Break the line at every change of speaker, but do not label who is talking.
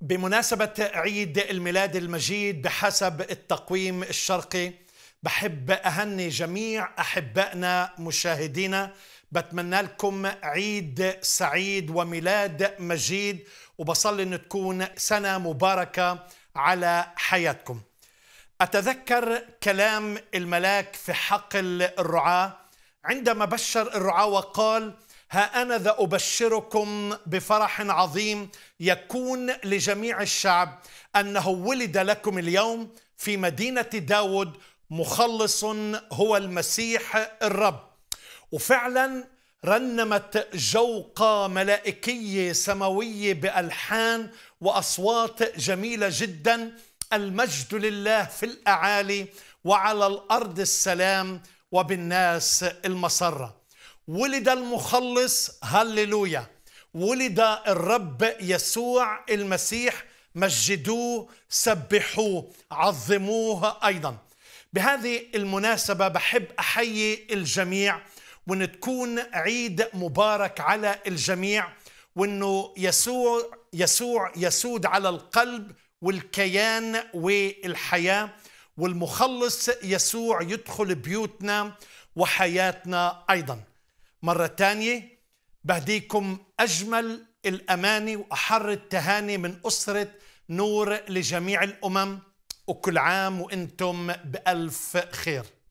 بمناسبة عيد الميلاد المجيد بحسب التقويم الشرقي بحب أهني جميع أحبائنا مشاهدينا بتمنى لكم عيد سعيد وميلاد مجيد وبصلي أن تكون سنة مباركة على حياتكم أتذكر كلام الملاك في حقل الرعاة عندما بشر الرعاة وقال ها انا ذا ابشركم بفرح عظيم يكون لجميع الشعب انه ولد لكم اليوم في مدينه داود مخلص هو المسيح الرب وفعلا رنمت جوقة ملائكية سماوية بألحان وأصوات جميلة جدا المجد لله في الأعالي وعلى الأرض السلام وبالناس المسرة ولد المخلص هللويا ولد الرب يسوع المسيح مجدوه سبحوه عظموه ايضا بهذه المناسبه بحب احيي الجميع وان تكون عيد مبارك على الجميع وانه يسوع يسوع يسود على القلب والكيان والحياه والمخلص يسوع يدخل بيوتنا وحياتنا ايضا مرة تانية بهديكم أجمل الأماني وأحر التهاني من أسرة نور لجميع الأمم وكل عام وأنتم بألف خير